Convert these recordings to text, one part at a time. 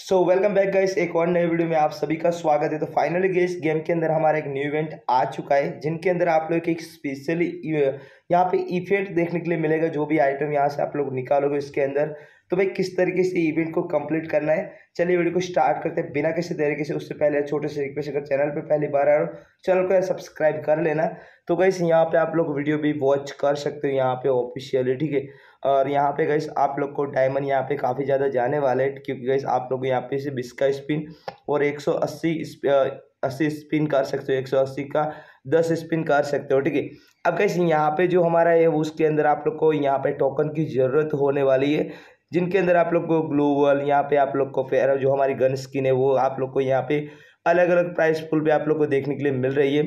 so welcome back guys एक और नए वीडियो में आप सभी का स्वागत है तो फाइनली गेस गेम के अंदर हमारा एक न्यू इवेंट आ चुका है जिनके अंदर आप लोग एक स्पेशली यहाँ पे इफेक्ट देखने के लिए मिलेगा जो भी आइटम यहाँ से आप लोग निकालोगे इसके अंदर तो भाई किस तरीके से इवेंट को कंप्लीट करना है चलिए वीडियो को स्टार्ट करते हैं बिना किसी तरीके से उससे पहले छोटे से रिक्वेस्ट अगर चैनल पे पहली बार आए हो चैनल को सब्सक्राइब कर लेना तो गैस यहाँ पे आप लोग वीडियो भी वॉच कर सकते हो यहाँ पे ऑफिशियली ठीक है और यहाँ पे गैस आप लोग को डायमंड यहाँ पे काफ़ी ज़्यादा जाने वाला है क्योंकि गैस आप लोग यहाँ पे से बिस्का स्पिन और एक सौ अस्सी अस्सी स्पिन कर सकते हो एक सौ अस्सी का दस स्पिन कर सकते हो ठीक है अब कैसे यहाँ पे जो हमारा है उसके अंदर आप लोग को यहाँ पे टोकन की ज़रूरत होने वाली है जिनके अंदर आप लोग को ग्लोबल यहाँ पे आप लोग को फेर जो हमारी गन स्किन है वो आप लोग को यहाँ पे अलग अलग प्राइस फुल पे आप लोग को देखने के लिए मिल रही है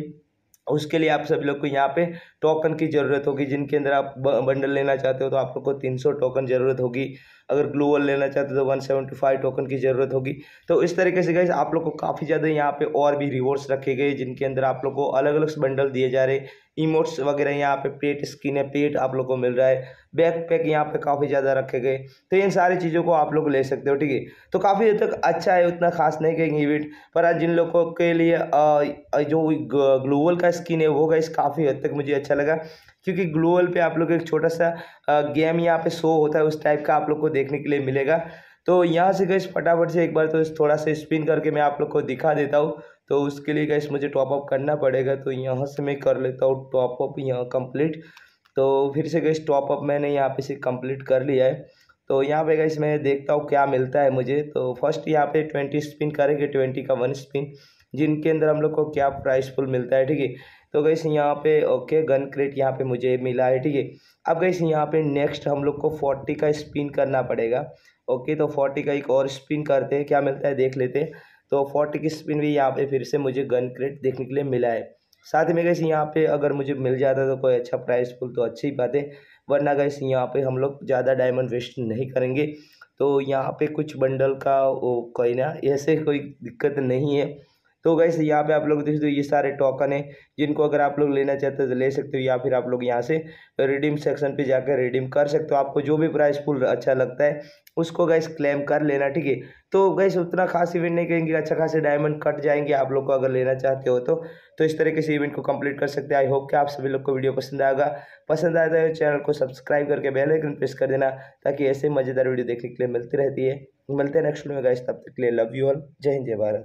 उसके लिए आप सभी लोग को यहाँ पे टोकन की ज़रूरत होगी जिनके अंदर आप बंडल लेना चाहते हो तो आप लोग को तीन सौ टोकन ज़रूरत होगी अगर ग्लोअल लेना चाहते हो तो वन सेवेंटी फाइव टोकन की ज़रूरत होगी तो इस तरीके से गई आप लोग को काफ़ी ज़्यादा यहाँ पे और भी रिवॉर्ड्स रखे गए जिनके अंदर आप लोग को अलग अलग बंडल दिए जा रहे इमोट्स वगैरह यहाँ पे पेट स्किन है पेट आप लोग को मिल रहा है बैक पैक यहाँ पे काफ़ी ज़्यादा रखे गए तो इन सारी चीज़ों को आप लोग ले सकते हो ठीक है तो काफ़ी हद तक अच्छा है उतना खास नहीं कहेंगे इवेंट पर आज जिन लोगों के लिए जो ग्लोबल का स्किन है वो गई काफ़ी हद तक मुझे अच्छा लगा क्योंकि ग्लोबल पर आप लोग एक छोटा सा गेम यहाँ पे शो होता है उस टाइप का आप लोग को देखने के लिए मिलेगा तो यहाँ से गई फटाफट से एक बार तो थोड़ा सा स्पिन करके मैं आप लोग को दिखा देता हूँ तो उसके लिए गैस मुझे टॉपअप करना पड़ेगा तो यहाँ से मैं कर लेता हूँ टॉपअप यहाँ कंप्लीट तो फिर से गैस टॉपअप मैंने यहाँ पे से कंप्लीट कर लिया है तो यहाँ पे गैस मैं देखता हूँ क्या मिलता है मुझे तो फर्स्ट यहाँ पे ट्वेंटी स्पिन करेंगे ट्वेंटी का वन स्पिन जिनके अंदर हम लोग को क्या प्राइसफुल मिलता है ठीक है तो गैस यहाँ पे ओके गन क्रेट यहाँ पे मुझे मिला है ठीक है अब गैस यहाँ पे नेक्स्ट हम लोग को फोर्टी का स्पिन करना पड़ेगा ओके तो फोर्टी का एक और स्पिन करते हैं क्या मिलता है देख लेते हैं तो की स्पिन भी यहाँ पे फिर से मुझे गन क्रेट देखने के लिए मिला है साथ में गैस यहाँ पे अगर मुझे मिल जाता तो कोई अच्छा प्राइस फुल तो अच्छी बात है वरना गैस यहाँ पे हम लोग ज़्यादा डायमंड वेस्ट नहीं करेंगे तो यहाँ पे कुछ बंडल का वो कोई ना ऐसे कोई दिक्कत नहीं है तो गैस यहाँ पे आप लोग देख सकते हो ये सारे टोकन है जिनको अगर आप लोग लेना चाहते हो तो ले सकते हो या फिर आप लोग यहाँ से रिडीम सेक्शन पे जाकर रिडीम कर सकते हो आपको जो भी प्राइस पुल अच्छा लगता है उसको गैस क्लेम कर लेना ठीक है तो गैस उतना खास इवेंट नहीं करेंगे अच्छा खासे डायमंड कट जाएंगे आप लोग को अगर लेना चाहते हो तो तो इस तरीके से इवेंट को कंप्लीट कर सकते हैं आई होप कि आप सभी लोग को वीडियो पसंद आएगा पसंद आया तो चैनल को सब्सक्राइब करके बेल आइकन प्रेस कर देना ताकि ऐसे मज़ेदार वीडियो देखने के लिए मिलती रहती है मिलते हैं नेक्स्ट वीडियो में गाइस तब तक के लिए लव यू ऑल जय हिंद जय भारत